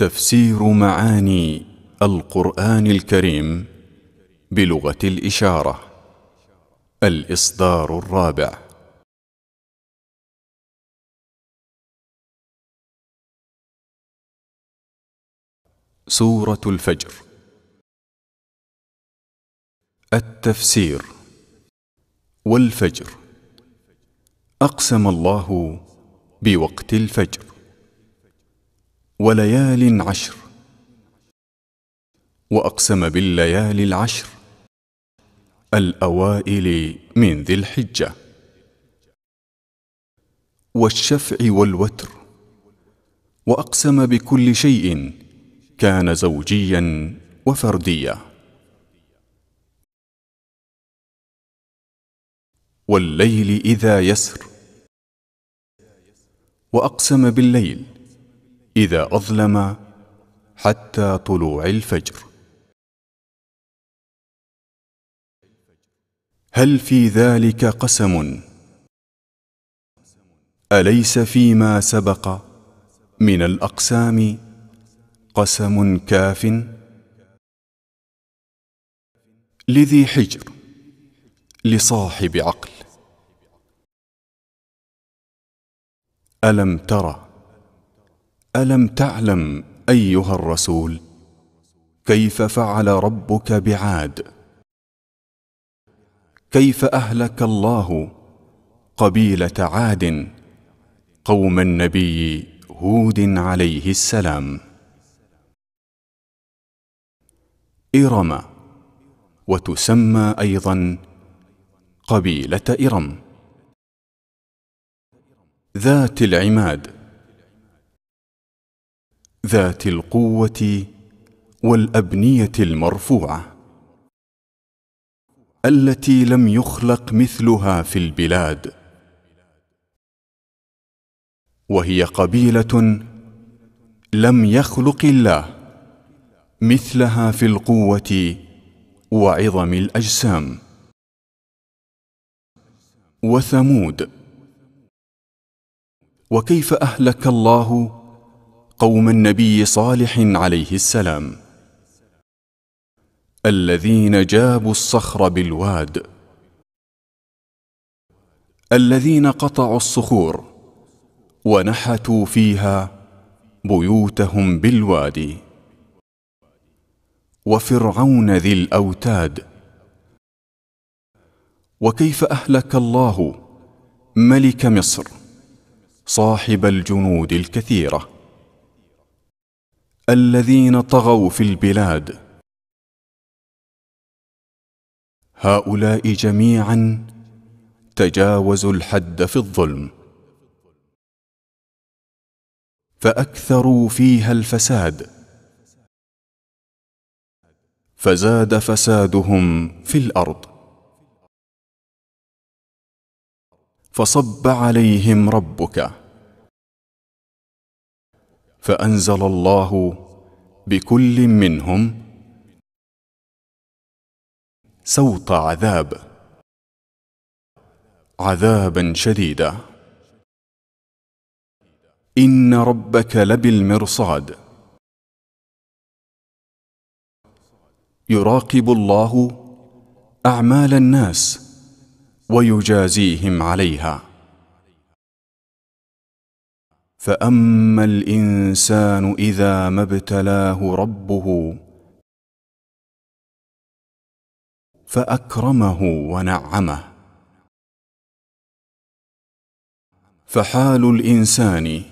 تفسير معاني القرآن الكريم بلغة الإشارة الإصدار الرابع سورة الفجر التفسير والفجر أقسم الله بوقت الفجر وليال عشر واقسم بالليالي العشر الاوائل من ذي الحجه والشفع والوتر واقسم بكل شيء كان زوجيا وفرديا والليل اذا يسر واقسم بالليل اذا اظلم حتى طلوع الفجر هل في ذلك قسم اليس فيما سبق من الاقسام قسم كاف لذي حجر لصاحب عقل الم ترى الم تعلم ايها الرسول كيف فعل ربك بعاد كيف اهلك الله قبيله عاد قوم النبي هود عليه السلام ارم وتسمى ايضا قبيله ارم ذات العماد ذات القوه والابنيه المرفوعه التي لم يخلق مثلها في البلاد وهي قبيله لم يخلق الله مثلها في القوه وعظم الاجسام وثمود وكيف اهلك الله قوم النبي صالح عليه السلام الذين جابوا الصخر بالواد الذين قطعوا الصخور ونحتوا فيها بيوتهم بالوادي وفرعون ذي الاوتاد وكيف اهلك الله ملك مصر صاحب الجنود الكثيره الذين طغوا في البلاد هؤلاء جميعا تجاوزوا الحد في الظلم فاكثروا فيها الفساد فزاد فسادهم في الارض فصب عليهم ربك فانزل الله بكل منهم سوط عذاب عذابا شديدا ان ربك لبالمرصاد يراقب الله اعمال الناس ويجازيهم عليها فاما الانسان اذا ما ابتلاه ربه فاكرمه ونعمه فحال الانسان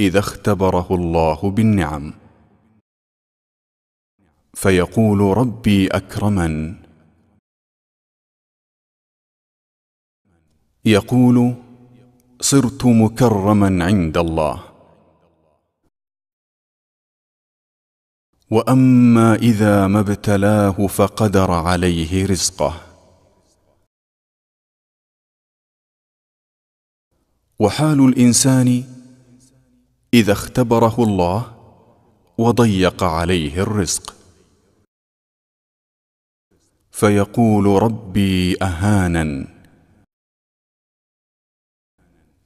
اذا اختبره الله بالنعم فيقول ربي اكرمن يقول صرت مكرما عند الله واما اذا ما ابتلاه فقدر عليه رزقه وحال الانسان اذا اختبره الله وضيق عليه الرزق فيقول ربي اهانن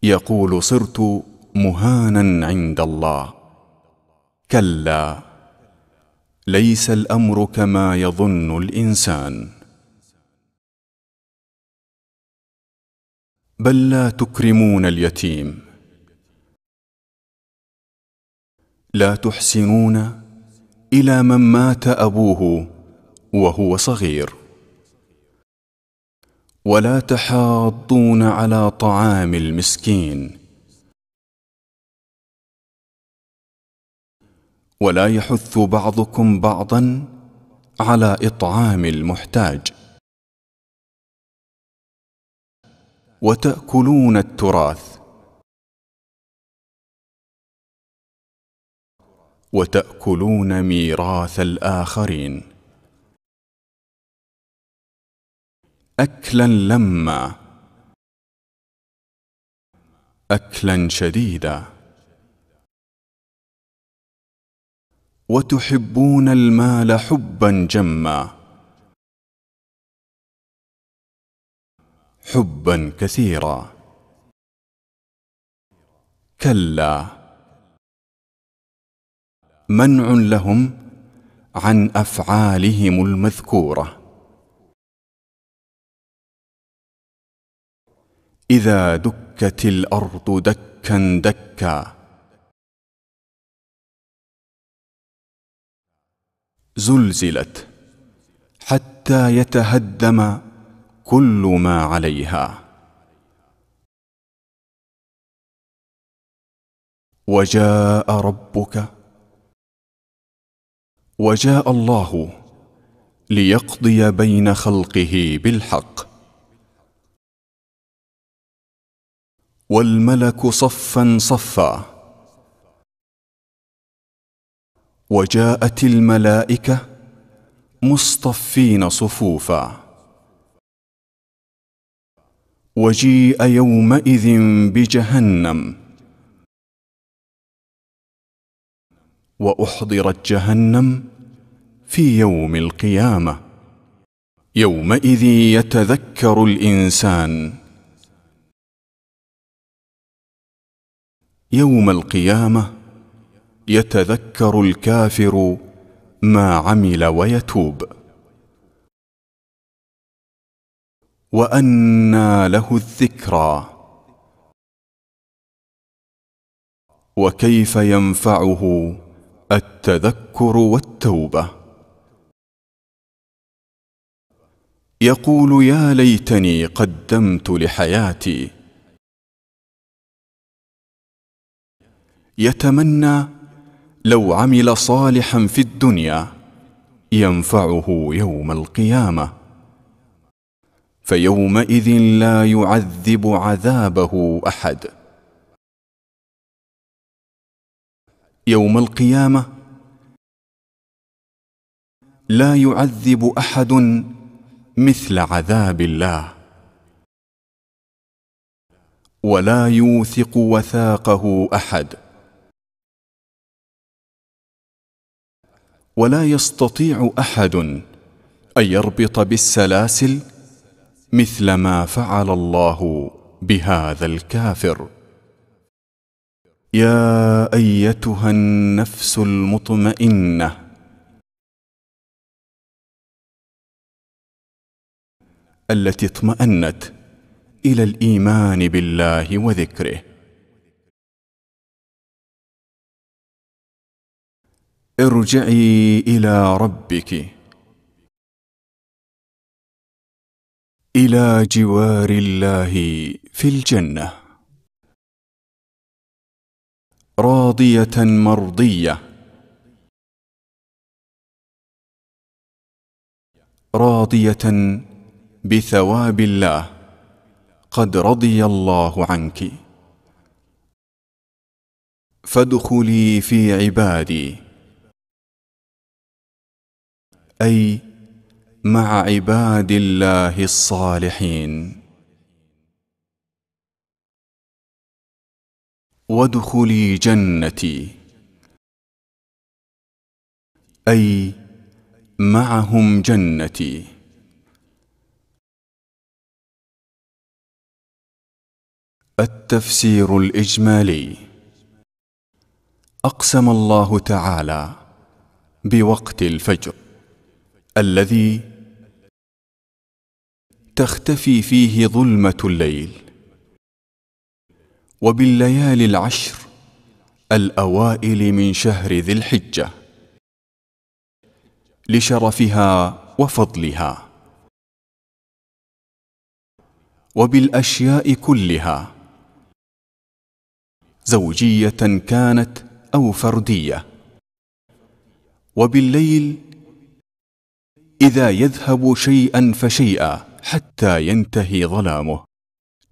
يقول صرت مهانا عند الله كلا ليس الامر كما يظن الانسان بل لا تكرمون اليتيم لا تحسنون الى من مات ابوه وهو صغير ولا تحاضون على طعام المسكين ولا يحث بعضكم بعضا على اطعام المحتاج وتاكلون التراث وتاكلون ميراث الاخرين اكلا لما اكلا شديدا وتحبون المال حبا جما حبا كثيرا كلا منع لهم عن افعالهم المذكوره اذا دكت الارض دكا دكا زلزلت حتى يتهدم كل ما عليها وجاء ربك وجاء الله ليقضي بين خلقه بالحق والملك صفا صفا وجاءت الملائكه مصطفين صفوفا وجيء يومئذ بجهنم واحضرت جهنم في يوم القيامه يومئذ يتذكر الانسان يوم القيامه يتذكر الكافر ما عمل ويتوب وانى له الذكرى وكيف ينفعه التذكر والتوبه يقول يا ليتني قدمت لحياتي يتمنى لو عمل صالحا في الدنيا ينفعه يوم القيامه فيومئذ لا يعذب عذابه احد يوم القيامه لا يعذب احد مثل عذاب الله ولا يوثق وثاقه احد ولا يستطيع احد ان يربط بالسلاسل مثل ما فعل الله بهذا الكافر يا ايتها النفس المطمئنه التي اطمانت الى الايمان بالله وذكره ارجعي الى ربك الى جوار الله في الجنه راضيه مرضيه راضيه بثواب الله قد رضي الله عنك فادخلي في عبادي اي مع عباد الله الصالحين وادخلي جنتي اي معهم جنتي التفسير الاجمالي اقسم الله تعالى بوقت الفجر الذي تختفي فيه ظلمه الليل وبالليالي العشر الاوائل من شهر ذي الحجه لشرفها وفضلها وبالاشياء كلها زوجيه كانت او فرديه وبالليل اذا يذهب شيئا فشيئا حتى ينتهي ظلامه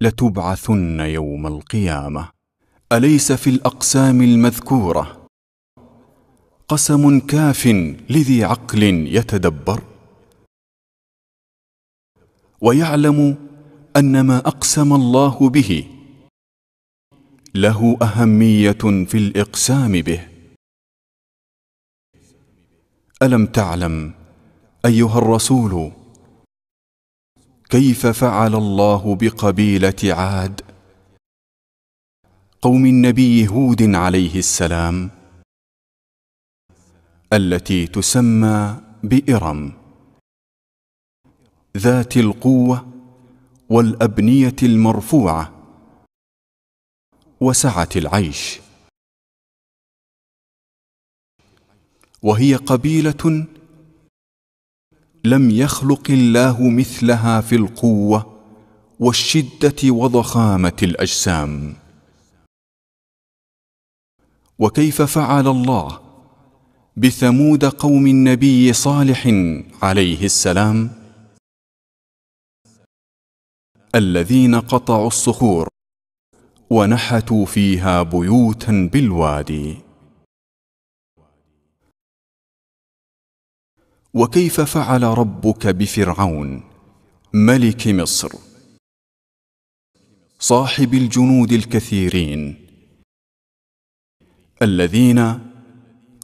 لتبعثن يوم القيامه اليس في الاقسام المذكوره قسم كاف لذي عقل يتدبر ويعلم ان ما اقسم الله به له اهميه في الاقسام به الم تعلم ايها الرسول كيف فعل الله بقبيله عاد قوم النبي هود عليه السلام التي تسمى بارم ذات القوه والابنيه المرفوعه وسعه العيش وهي قبيله لم يخلق الله مثلها في القوه والشده وضخامه الاجسام وكيف فعل الله بثمود قوم النبي صالح عليه السلام الذين قطعوا الصخور ونحتوا فيها بيوتا بالوادي وكيف فعل ربك بفرعون ملك مصر صاحب الجنود الكثيرين الذين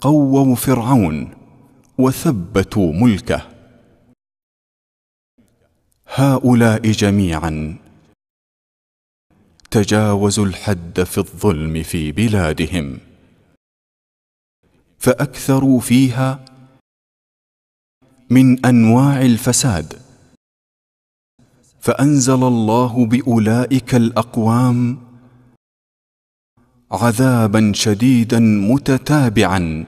قوموا فرعون وثبتوا ملكه هؤلاء جميعا تجاوزوا الحد في الظلم في بلادهم فاكثروا فيها من انواع الفساد فانزل الله باولئك الاقوام عذابا شديدا متتابعا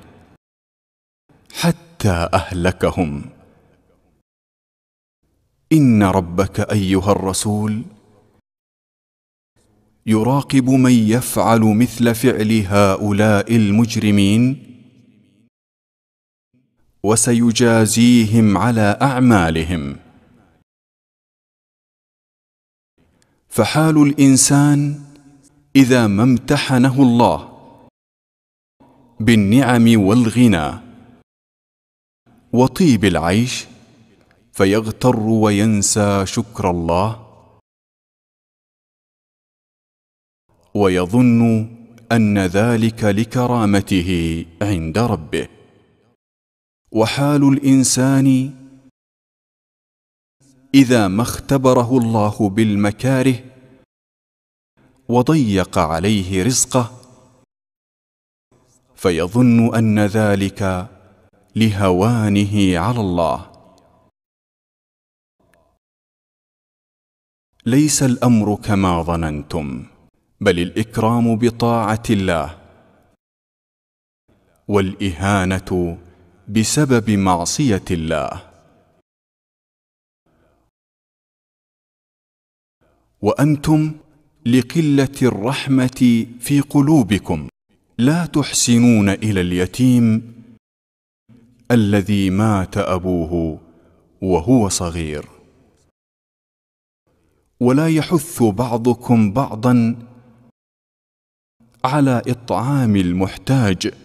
حتى اهلكهم ان ربك ايها الرسول يراقب من يفعل مثل فعل هؤلاء المجرمين وسيجازيهم على اعمالهم فحال الانسان اذا ما امتحنه الله بالنعم والغنى وطيب العيش فيغتر وينسى شكر الله ويظن ان ذلك لكرامته عند ربه وحال الانسان اذا ما اختبره الله بالمكاره وضيق عليه رزقه فيظن ان ذلك لهوانه على الله ليس الامر كما ظننتم بل الاكرام بطاعه الله والاهانه بسبب معصيه الله وانتم لقله الرحمه في قلوبكم لا تحسنون الى اليتيم الذي مات ابوه وهو صغير ولا يحث بعضكم بعضا على اطعام المحتاج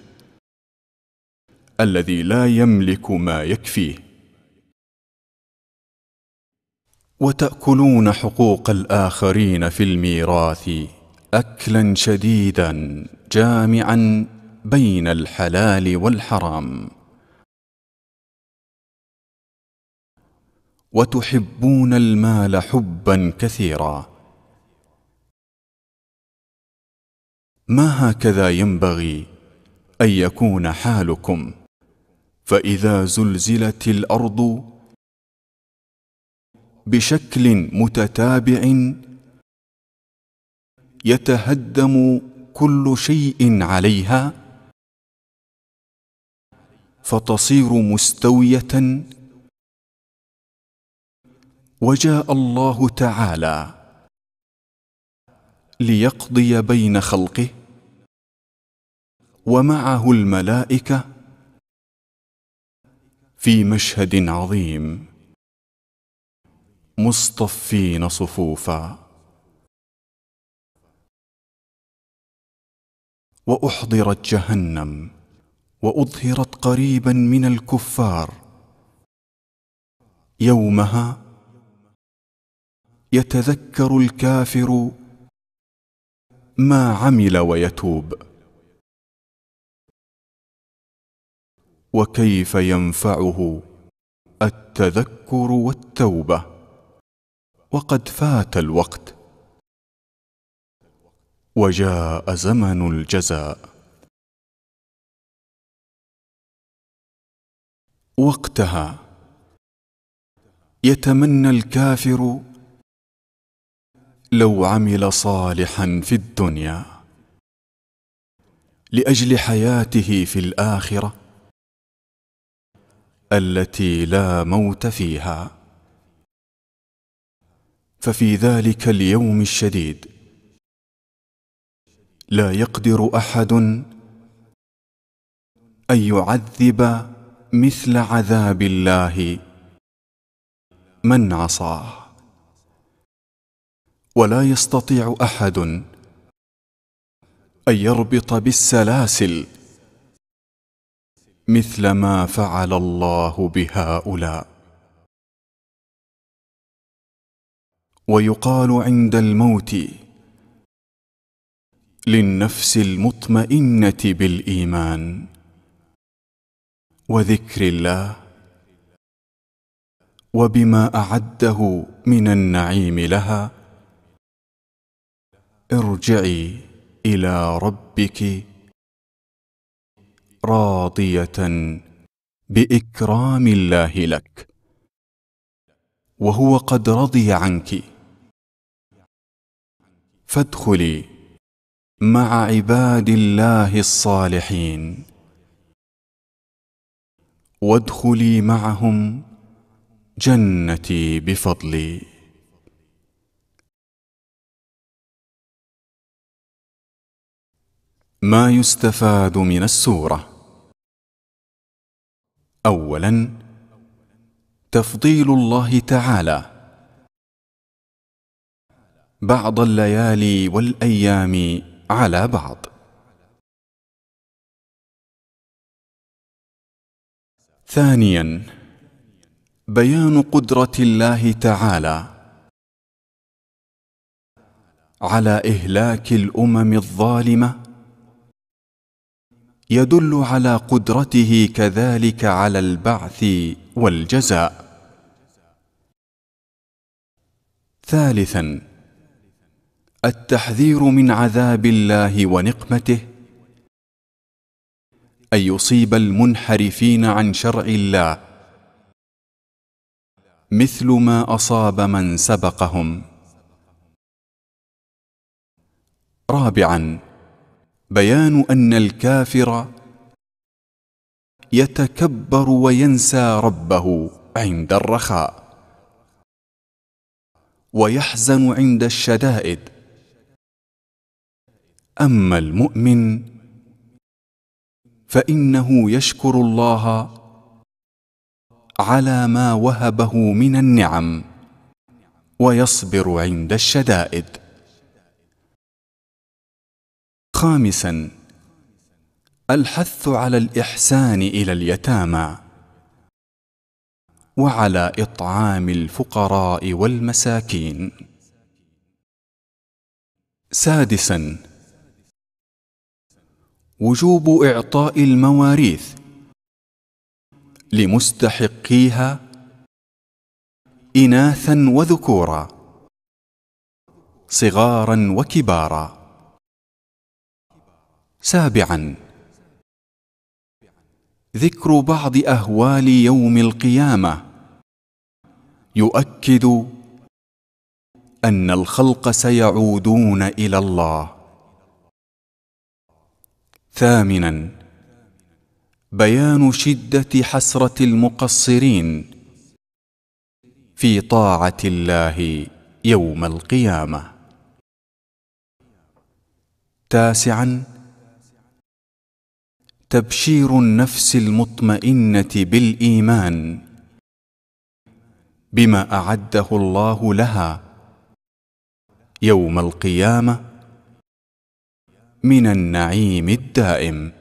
الذي لا يملك ما يكفيه وتاكلون حقوق الاخرين في الميراث اكلا شديدا جامعا بين الحلال والحرام وتحبون المال حبا كثيرا ما هكذا ينبغي ان يكون حالكم فاذا زلزلت الارض بشكل متتابع يتهدم كل شيء عليها فتصير مستويه وجاء الله تعالى ليقضي بين خلقه ومعه الملائكه في مشهد عظيم مصطفين صفوفا واحضرت جهنم واظهرت قريبا من الكفار يومها يتذكر الكافر ما عمل ويتوب وكيف ينفعه التذكر والتوبه وقد فات الوقت وجاء زمن الجزاء وقتها يتمنى الكافر لو عمل صالحا في الدنيا لاجل حياته في الاخره التي لا موت فيها ففي ذلك اليوم الشديد لا يقدر احد ان يعذب مثل عذاب الله من عصاه ولا يستطيع احد ان يربط بالسلاسل مثل ما فعل الله بهؤلاء ويقال عند الموت للنفس المطمئنه بالايمان وذكر الله وبما اعده من النعيم لها ارجعي الى ربك راضيه باكرام الله لك وهو قد رضي عنك فادخلي مع عباد الله الصالحين وادخلي معهم جنتي بفضلي ما يستفاد من السوره اولا تفضيل الله تعالى بعض الليالي والايام على بعض ثانيا بيان قدره الله تعالى على اهلاك الامم الظالمه يدل على قدرته كذلك على البعث والجزاء ثالثا التحذير من عذاب الله ونقمته ان يصيب المنحرفين عن شرع الله مثل ما اصاب من سبقهم رابعا بيان ان الكافر يتكبر وينسى ربه عند الرخاء ويحزن عند الشدائد اما المؤمن فانه يشكر الله على ما وهبه من النعم ويصبر عند الشدائد خامسا الحث على الإحسان إلى اليتامى وعلى إطعام الفقراء والمساكين سادسا وجوب إعطاء المواريث لمستحقيها إناثا وذكورا صغارا وكبارا سابعا ذكر بعض اهوال يوم القيامه يؤكد ان الخلق سيعودون الى الله ثامنا بيان شده حسره المقصرين في طاعه الله يوم القيامه تاسعا تبشير النفس المطمئنه بالايمان بما اعده الله لها يوم القيامه من النعيم الدائم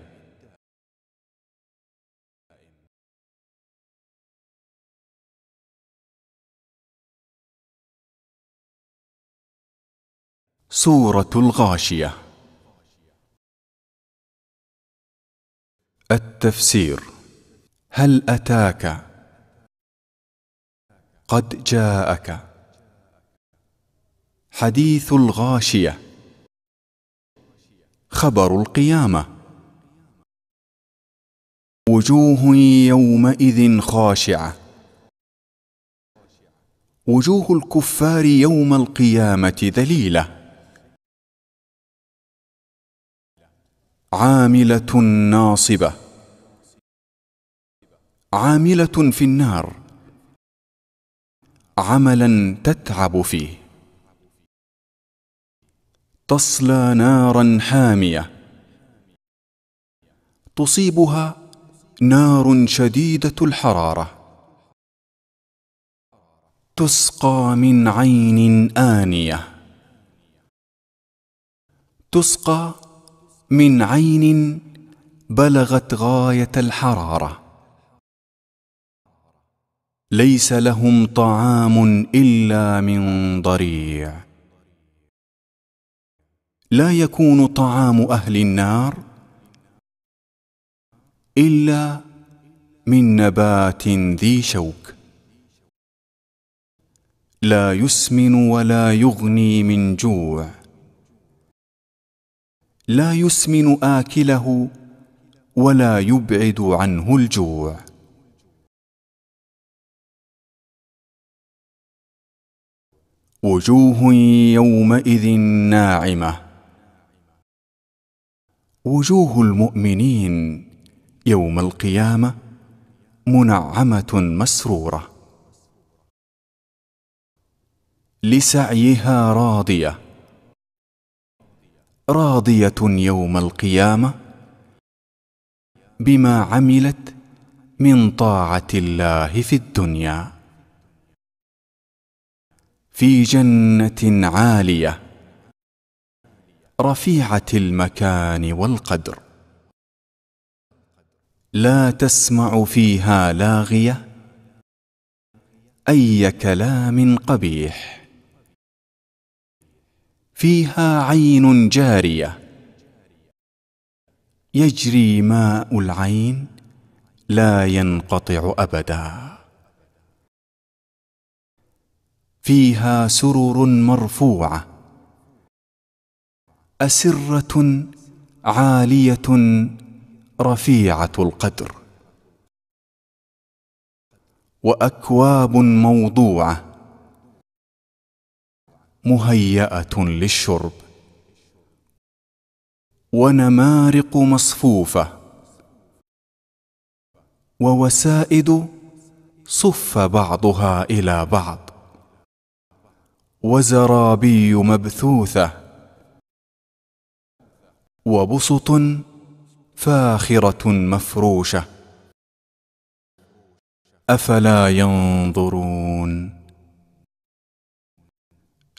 سوره الغاشيه التفسير هل اتاك قد جاءك حديث الغاشيه خبر القيامه وجوه يومئذ خاشعه وجوه الكفار يوم القيامه ذليله عامله ناصبه عامله في النار عملا تتعب فيه تصلى نارا حاميه تصيبها نار شديده الحراره تسقى من عين انيه تسقى من عين بلغت غايه الحراره ليس لهم طعام الا من ضريع لا يكون طعام اهل النار الا من نبات ذي شوك لا يسمن ولا يغني من جوع لا يسمن اكله ولا يبعد عنه الجوع وجوه يومئذ ناعمه وجوه المؤمنين يوم القيامه منعمه مسروره لسعيها راضيه راضيه يوم القيامه بما عملت من طاعه الله في الدنيا في جنه عاليه رفيعه المكان والقدر لا تسمع فيها لاغيه اي كلام قبيح فيها عين جاريه يجري ماء العين لا ينقطع ابدا فيها سرر مرفوعه اسره عاليه رفيعه القدر واكواب موضوعه مهياه للشرب ونمارق مصفوفه ووسائد صف بعضها الى بعض وزرابي مبثوثه وبسط فاخره مفروشه افلا ينظرون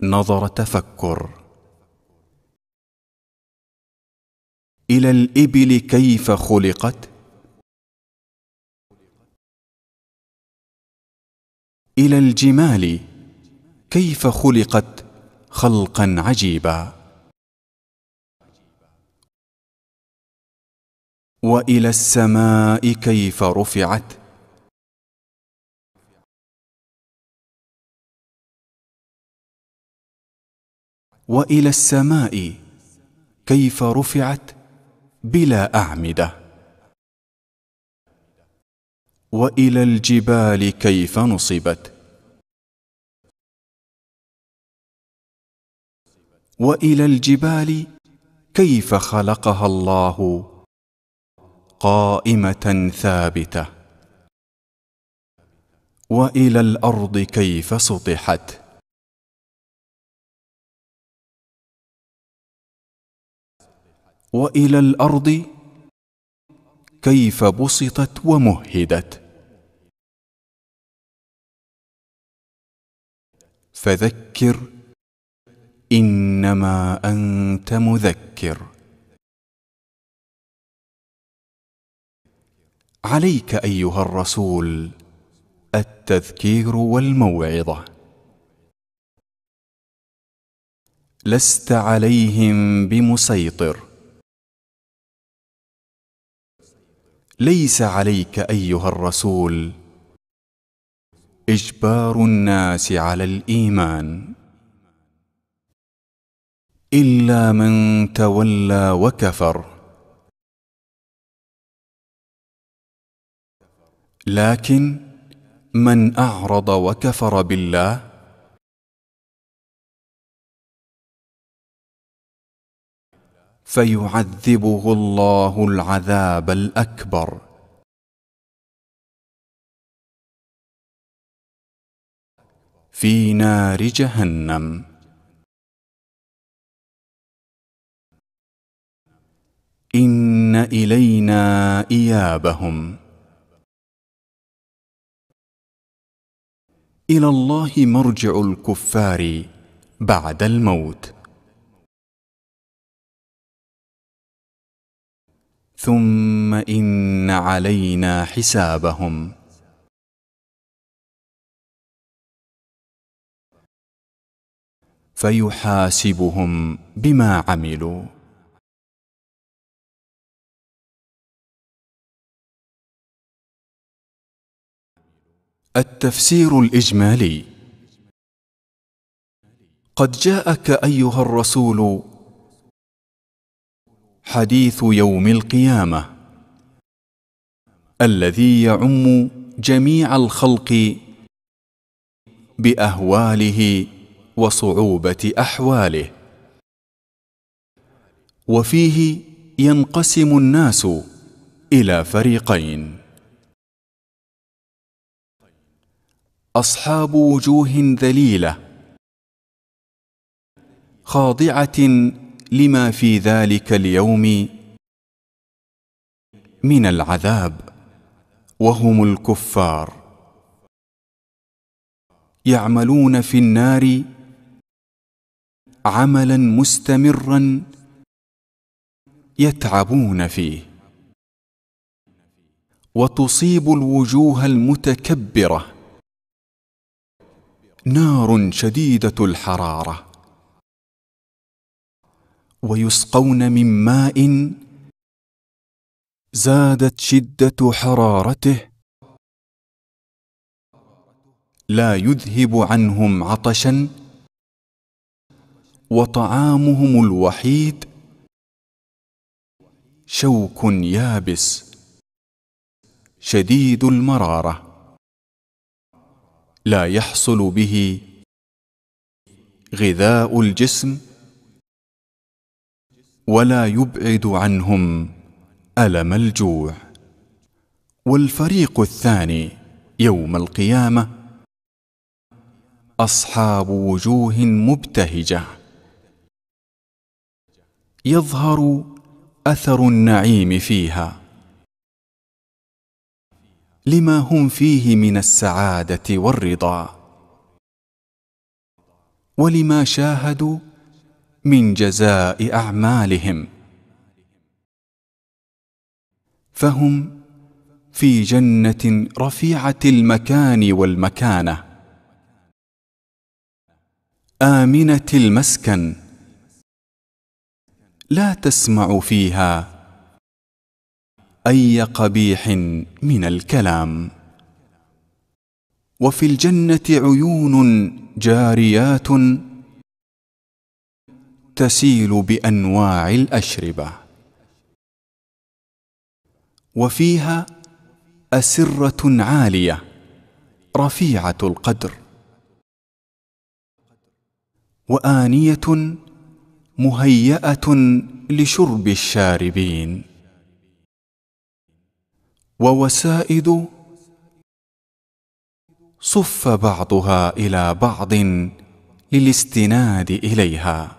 نظر تفكر الى الابل كيف خلقت الى الجمال كيف خلقت خلقا عجيبا والى السماء كيف رفعت والى السماء كيف رفعت بلا اعمده والى الجبال كيف نصبت والى الجبال كيف خلقها الله قائمه ثابته والى الارض كيف سطحت والى الارض كيف بسطت ومهدت فذكر انما انت مذكر عليك ايها الرسول التذكير والموعظه لست عليهم بمسيطر ليس عليك ايها الرسول اجبار الناس على الايمان الا من تولى وكفر لكن من اعرض وكفر بالله فيعذبه الله العذاب الاكبر في نار جهنم ان الينا ايابهم الى الله مرجع الكفار بعد الموت ثم ان علينا حسابهم فيحاسبهم بما عملوا التفسير الاجمالي قد جاءك ايها الرسول حديث يوم القيامه الذي يعم جميع الخلق باهواله وصعوبه احواله وفيه ينقسم الناس الى فريقين اصحاب وجوه ذليله خاضعه لما في ذلك اليوم من العذاب وهم الكفار يعملون في النار عملا مستمرا يتعبون فيه وتصيب الوجوه المتكبره نار شديده الحراره ويسقون من ماء زادت شده حرارته لا يذهب عنهم عطشا وطعامهم الوحيد شوك يابس شديد المراره لا يحصل به غذاء الجسم ولا يبعد عنهم الم الجوع والفريق الثاني يوم القيامه اصحاب وجوه مبتهجه يظهر اثر النعيم فيها لما هم فيه من السعاده والرضا ولما شاهدوا من جزاء اعمالهم فهم في جنه رفيعه المكان والمكانه امنه المسكن لا تسمع فيها اي قبيح من الكلام وفي الجنه عيون جاريات تسيل بانواع الاشربه وفيها اسره عاليه رفيعه القدر وانيه مهياه لشرب الشاربين ووسائد صف بعضها الى بعض للاستناد اليها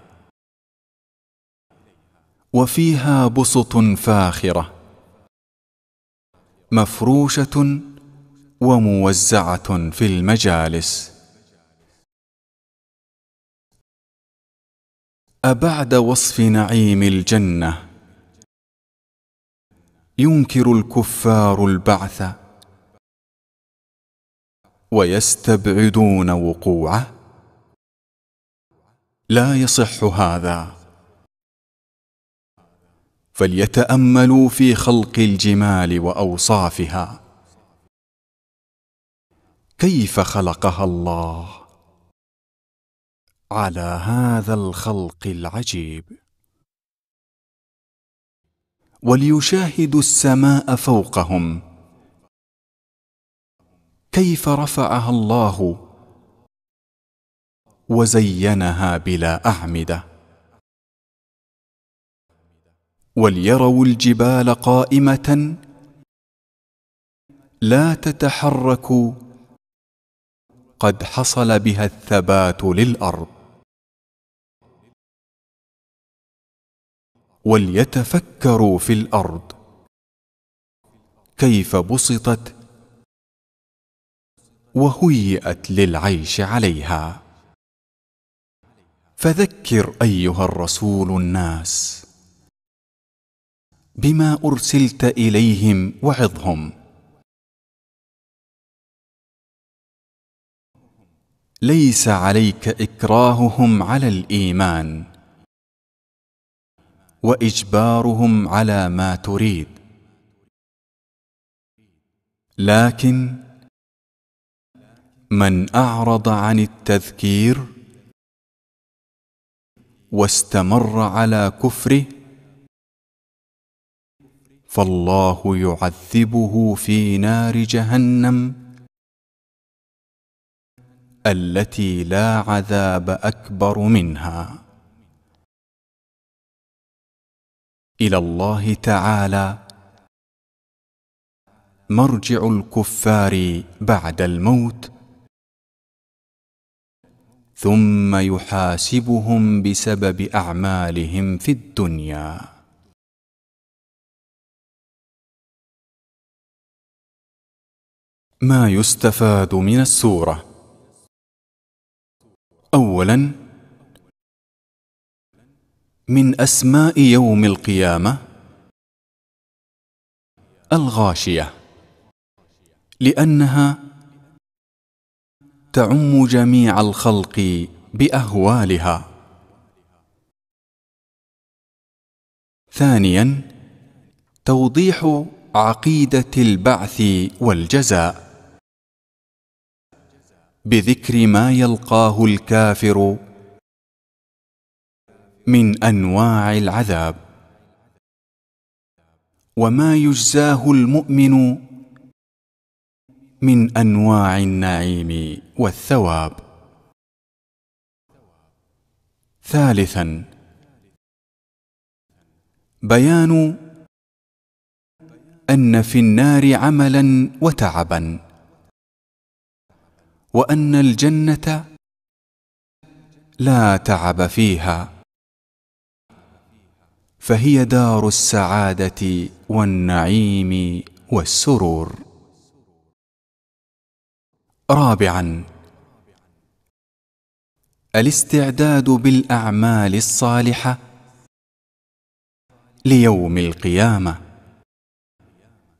وفيها بسط فاخره مفروشه وموزعه في المجالس ابعد وصف نعيم الجنه ينكر الكفار البعث ويستبعدون وقوعه لا يصح هذا فليتاملوا في خلق الجمال واوصافها كيف خلقها الله على هذا الخلق العجيب وليشاهدوا السماء فوقهم كيف رفعها الله وزينها بلا اعمده وليروا الجبال قائمه لا تتحرك قد حصل بها الثبات للارض وليتفكروا في الارض كيف بسطت وهيئت للعيش عليها فذكر ايها الرسول الناس بما ارسلت اليهم وعظهم ليس عليك اكراههم على الايمان واجبارهم على ما تريد لكن من اعرض عن التذكير واستمر على كفره فالله يعذبه في نار جهنم التي لا عذاب اكبر منها الى الله تعالى مرجع الكفار بعد الموت ثم يحاسبهم بسبب اعمالهم في الدنيا ما يستفاد من السورة أولا من أسماء يوم القيامة الغاشية لأنها تعم جميع الخلق بأهوالها ثانيا توضيح عقيدة البعث والجزاء بذكر ما يلقاه الكافر من انواع العذاب وما يجزاه المؤمن من انواع النعيم والثواب ثالثا بيان ان في النار عملا وتعبا وان الجنه لا تعب فيها فهي دار السعاده والنعيم والسرور رابعا الاستعداد بالاعمال الصالحه ليوم القيامه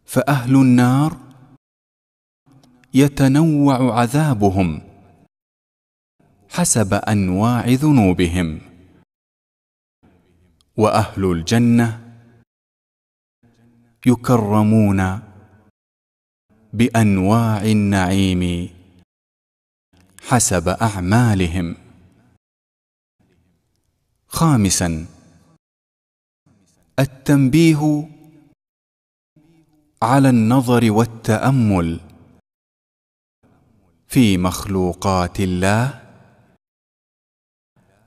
فاهل النار يتنوع عذابهم حسب انواع ذنوبهم واهل الجنه يكرمون بانواع النعيم حسب اعمالهم خامسا التنبيه على النظر والتامل في مخلوقات الله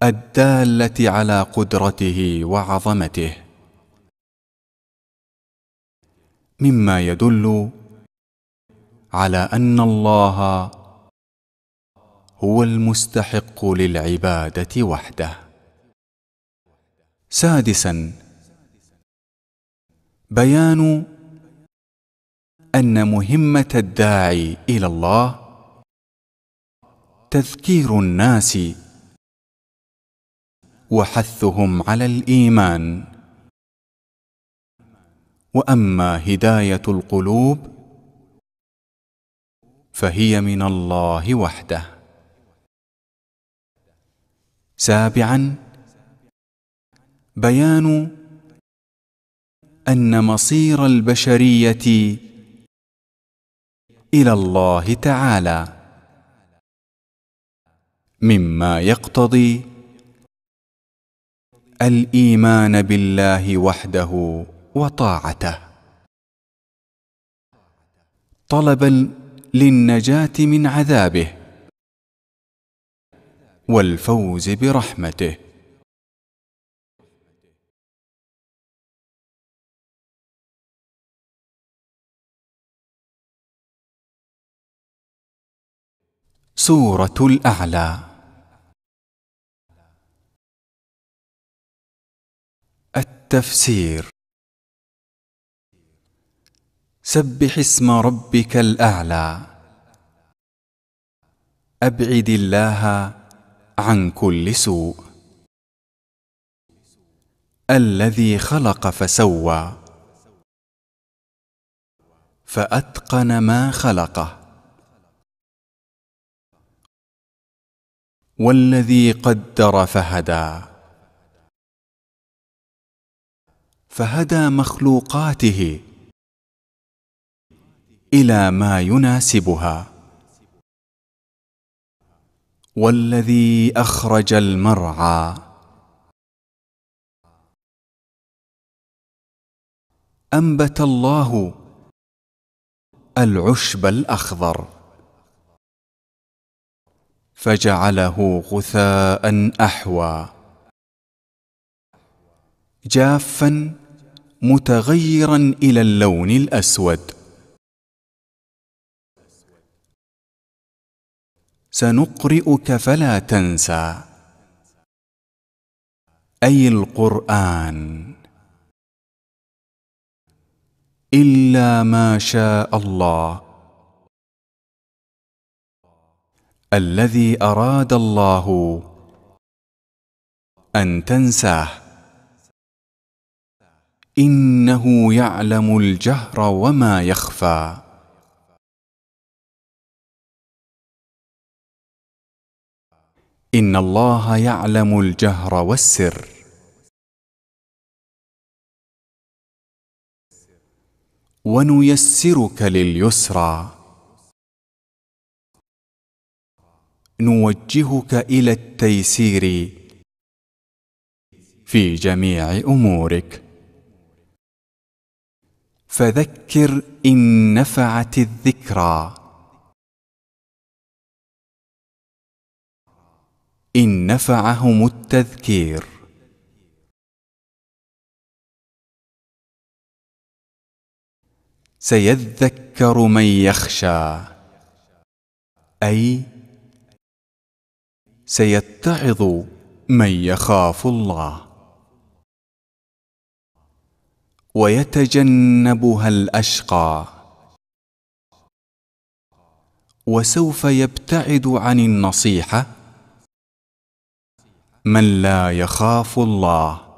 الداله على قدرته وعظمته مما يدل على ان الله هو المستحق للعباده وحده سادسا بيان ان مهمه الداعي الى الله تذكير الناس وحثهم على الايمان واما هدايه القلوب فهي من الله وحده سابعا بيان ان مصير البشريه الى الله تعالى مما يقتضي الايمان بالله وحده وطاعته طلبا للنجاه من عذابه والفوز برحمته سوره الاعلى التفسير سبح اسم ربك الاعلى ابعد الله عن كل سوء الذي خلق فسوى فاتقن ما خلقه والذي قدر فهدى فهدى مخلوقاته الى ما يناسبها والذي اخرج المرعى انبت الله العشب الاخضر فجعله غثاء احوى جافا متغيرا الى اللون الاسود سنقرئك فلا تنسى اي القران الا ما شاء الله الذي اراد الله ان تنساه انه يعلم الجهر وما يخفى ان الله يعلم الجهر والسر ونيسرك لليسرى نوجهك الى التيسير في جميع امورك فذكر ان نفعت الذكرى ان نفعهم التذكير سيذكر من يخشى اي سيتعظ من يخاف الله ويتجنبها الاشقى وسوف يبتعد عن النصيحه من لا يخاف الله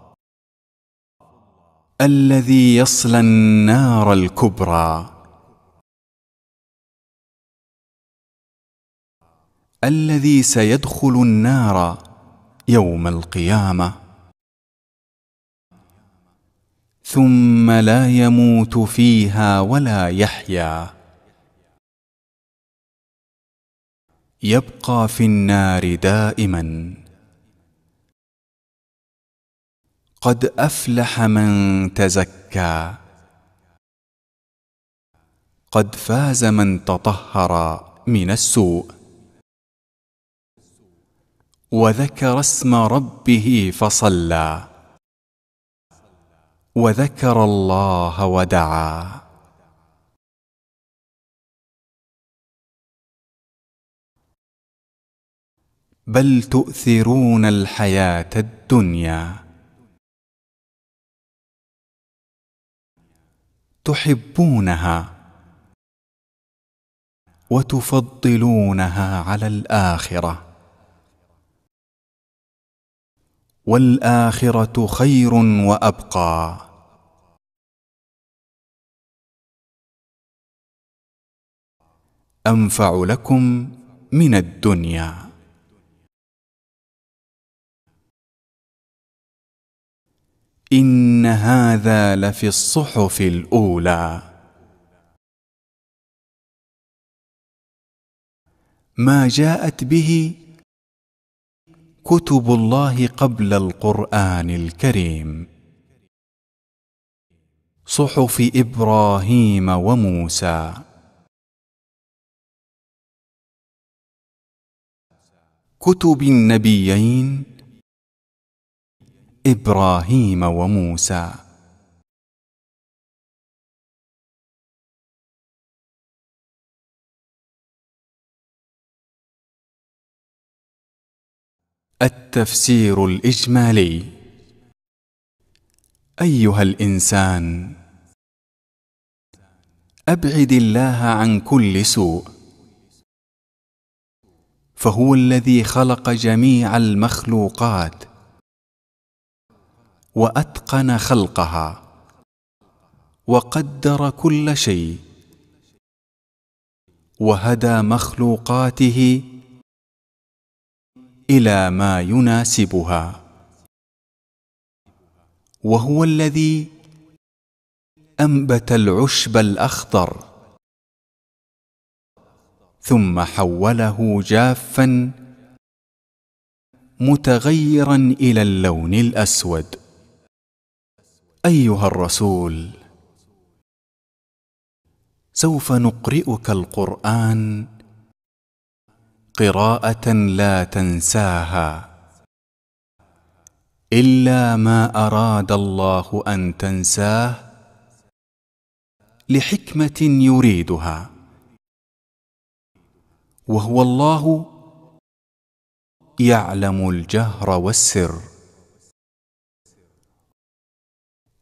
الذي يصلى النار الكبرى الذي سيدخل النار يوم القيامه ثم لا يموت فيها ولا يحيا يبقى في النار دائما قد افلح من تزكى قد فاز من تطهر من السوء وذكر اسم ربه فصلى وذكر الله ودعا بل تؤثرون الحياه الدنيا تحبونها وتفضلونها على الاخره والاخره خير وابقى انفع لكم من الدنيا ان هذا لفي الصحف الاولى ما جاءت به كتب الله قبل القران الكريم صحف ابراهيم وموسى كتب النبيين ابراهيم وموسى التفسير الاجمالي ايها الانسان ابعد الله عن كل سوء فهو الذي خلق جميع المخلوقات واتقن خلقها وقدر كل شيء وهدى مخلوقاته الى ما يناسبها وهو الذي انبت العشب الاخضر ثم حوله جافا متغيرا الى اللون الاسود ايها الرسول سوف نقرئك القران قراءه لا تنساها الا ما اراد الله ان تنساه لحكمه يريدها وهو الله يعلم الجهر والسر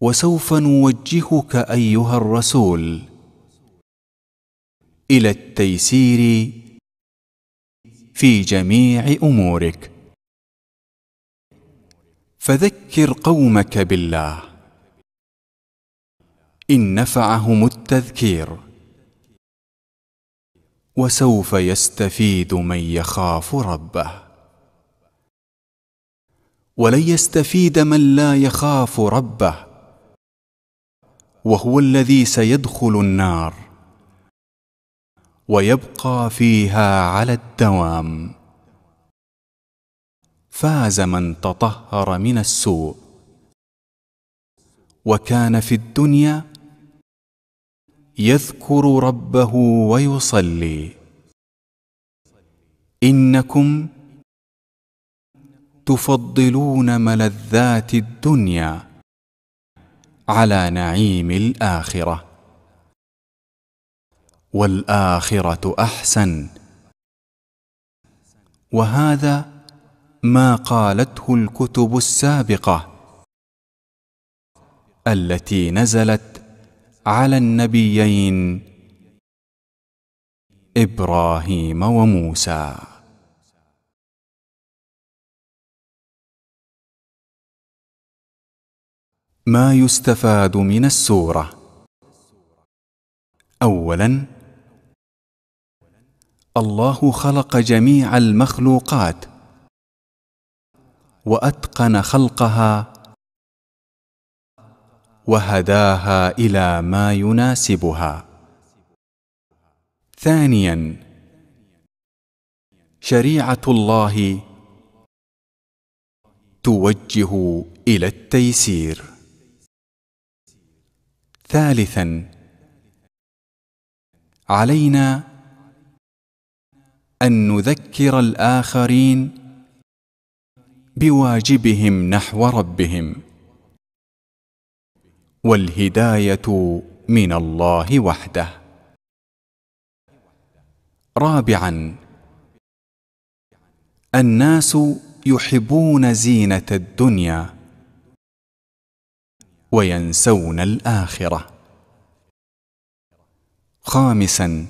وسوف نوجهك ايها الرسول الى التيسير في جميع امورك فذكر قومك بالله ان نفعهم التذكير وسوف يستفيد من يخاف ربه ولن يستفيد من لا يخاف ربه وهو الذي سيدخل النار ويبقى فيها على الدوام فاز من تطهر من السوء وكان في الدنيا يذكر ربه ويصلي انكم تفضلون ملذات الدنيا على نعيم الاخره والاخره احسن وهذا ما قالته الكتب السابقه التي نزلت على النبيين ابراهيم وموسى ما يستفاد من السوره اولا الله خلق جميع المخلوقات واتقن خلقها وهداها الى ما يناسبها ثانيا شريعه الله توجه الى التيسير ثالثا علينا ان نذكر الاخرين بواجبهم نحو ربهم والهدايه من الله وحده رابعا الناس يحبون زينه الدنيا وينسون الاخره خامسا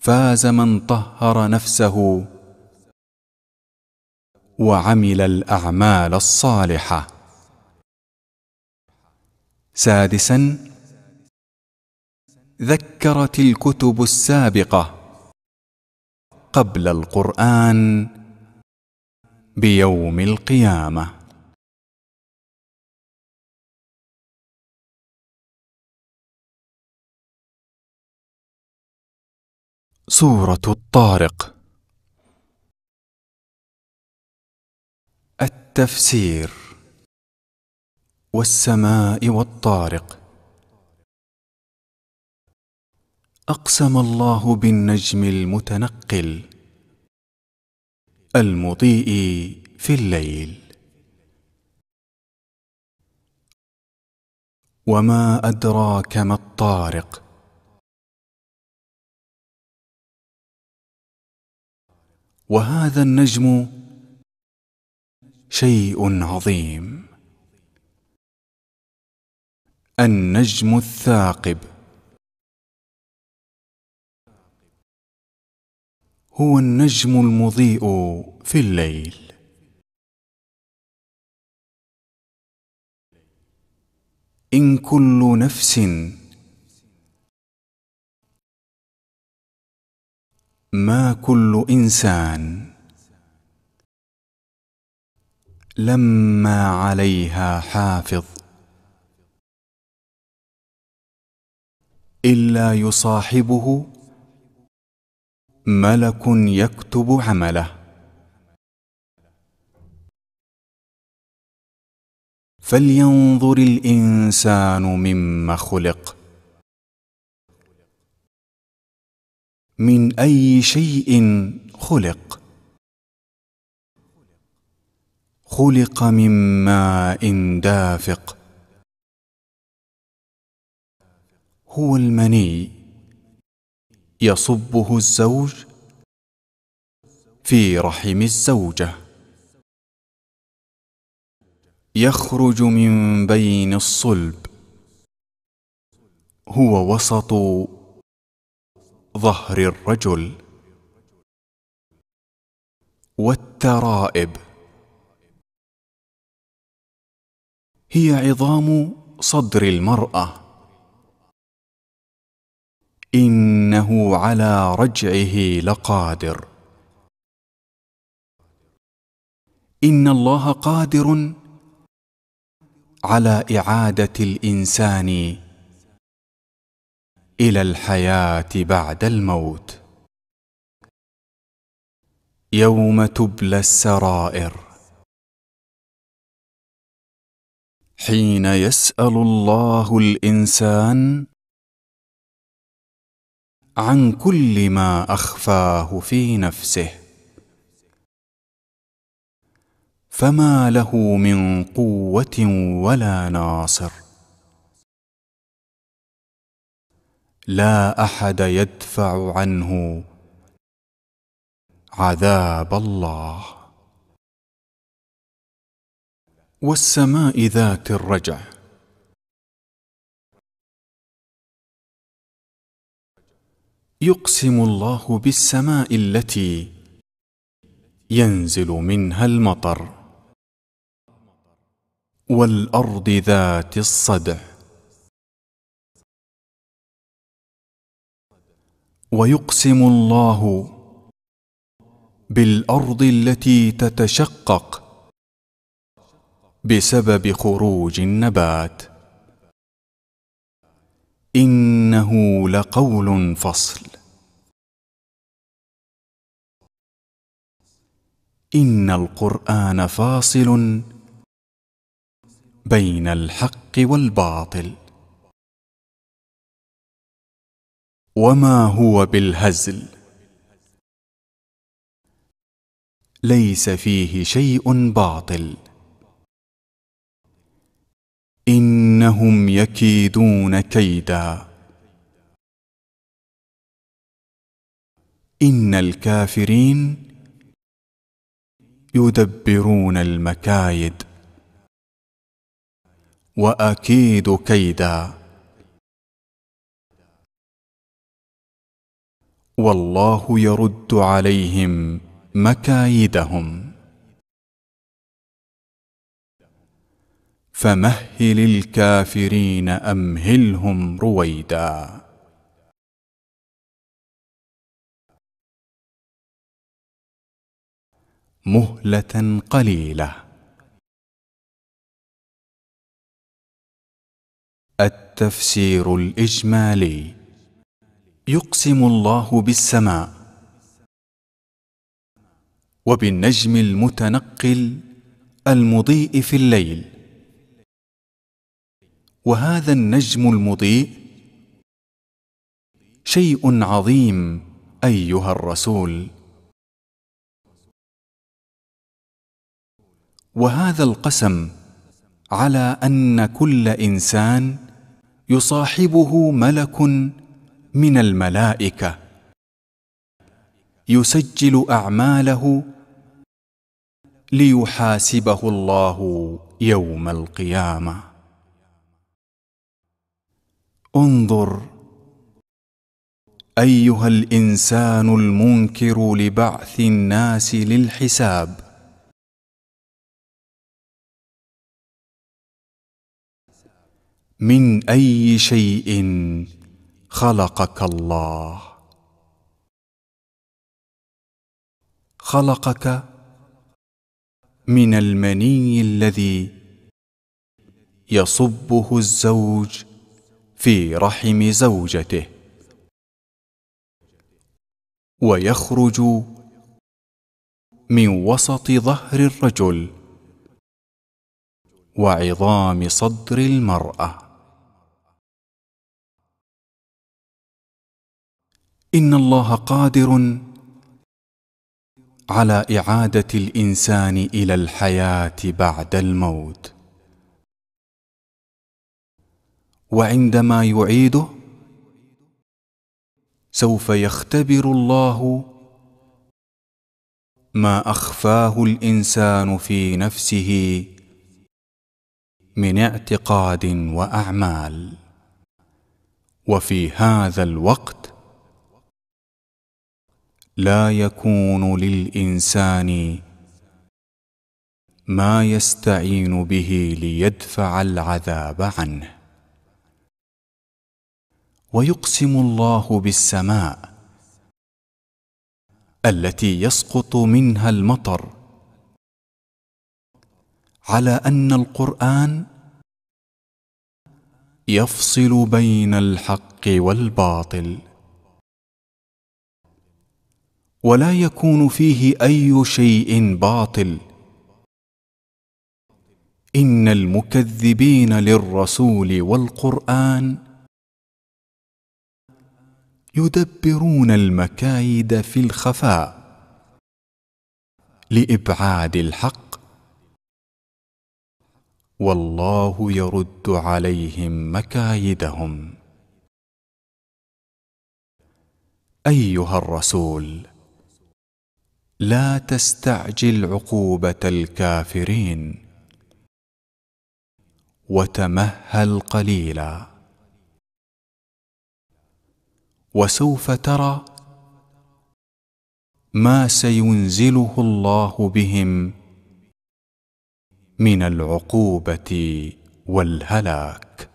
فاز من طهر نفسه وعمل الاعمال الصالحه سادسا ذكرت الكتب السابقه قبل القران بيوم القيامه سورة الطارق التفسير والسماء والطارق اقسم الله بالنجم المتنقل المضيء في الليل وما ادراك ما الطارق وهذا النجم شيء عظيم النجم الثاقب هو النجم المضيء في الليل ان كل نفس ما كل انسان لما عليها حافظ الا يصاحبه ملك يكتب عمله فلينظر الانسان مما خلق من اي شيء خلق خلق من ماء دافق هو المني يصبه الزوج في رحم الزوجه يخرج من بين الصلب هو وسط ظهر الرجل والترائب هي عظام صدر المراه انه على رجعه لقادر ان الله قادر على اعاده الانسان الى الحياه بعد الموت يوم تبلى السرائر حين يسال الله الانسان عن كل ما اخفاه في نفسه فما له من قوه ولا ناصر لا احد يدفع عنه عذاب الله والسماء ذات الرجع يقسم الله بالسماء التي ينزل منها المطر والارض ذات الصدع ويقسم الله بالارض التي تتشقق بسبب خروج النبات انه لقول فصل ان القران فاصل بين الحق والباطل وما هو بالهزل ليس فيه شيء باطل انهم يكيدون كيدا ان الكافرين يدبرون المكايد واكيد كيدا والله يرد عليهم مكايدهم فمهل الكافرين امهلهم رويدا مهله قليله التفسير الاجمالي يقسم الله بالسماء وبالنجم المتنقل المضيء في الليل وهذا النجم المضيء شيء عظيم ايها الرسول وهذا القسم على ان كل انسان يصاحبه ملك من الملائكه يسجل اعماله ليحاسبه الله يوم القيامه انظر ايها الانسان المنكر لبعث الناس للحساب من اي شيء خلقك الله خلقك من المني الذي يصبه الزوج في رحم زوجته ويخرج من وسط ظهر الرجل وعظام صدر المراه ان الله قادر على اعاده الانسان الى الحياه بعد الموت وعندما يعيده سوف يختبر الله ما اخفاه الانسان في نفسه من اعتقاد واعمال وفي هذا الوقت لا يكون للانسان ما يستعين به ليدفع العذاب عنه ويقسم الله بالسماء التي يسقط منها المطر على ان القران يفصل بين الحق والباطل ولا يكون فيه اي شيء باطل ان المكذبين للرسول والقران يدبرون المكايد في الخفاء لابعاد الحق والله يرد عليهم مكايدهم ايها الرسول لا تستعجل عقوبه الكافرين وتمهل قليلا وسوف ترى ما سينزله الله بهم من العقوبه والهلاك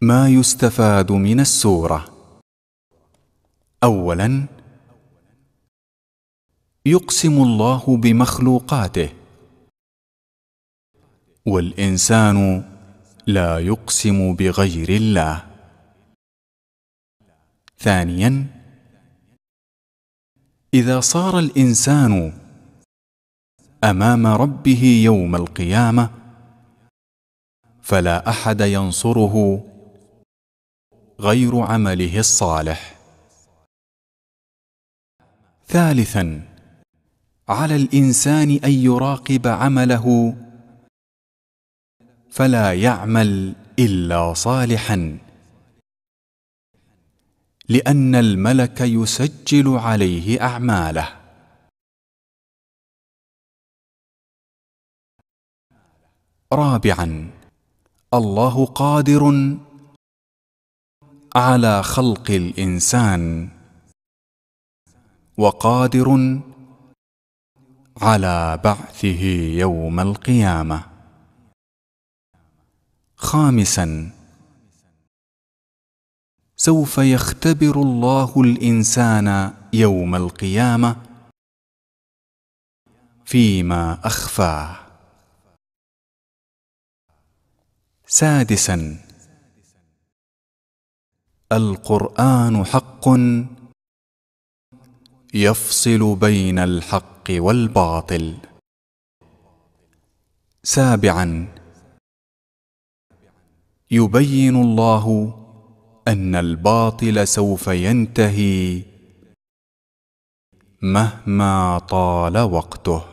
ما يستفاد من السوره اولا يقسم الله بمخلوقاته والانسان لا يقسم بغير الله ثانيا اذا صار الانسان امام ربه يوم القيامه فلا احد ينصره غير عمله الصالح ثالثا على الانسان ان يراقب عمله فلا يعمل الا صالحا لان الملك يسجل عليه اعماله رابعا الله قادر على خلق الانسان وقادر على بعثه يوم القيامه خامسا سوف يختبر الله الانسان يوم القيامه فيما اخفاه سادسا القران حق يفصل بين الحق والباطل سابعا يبين الله ان الباطل سوف ينتهي مهما طال وقته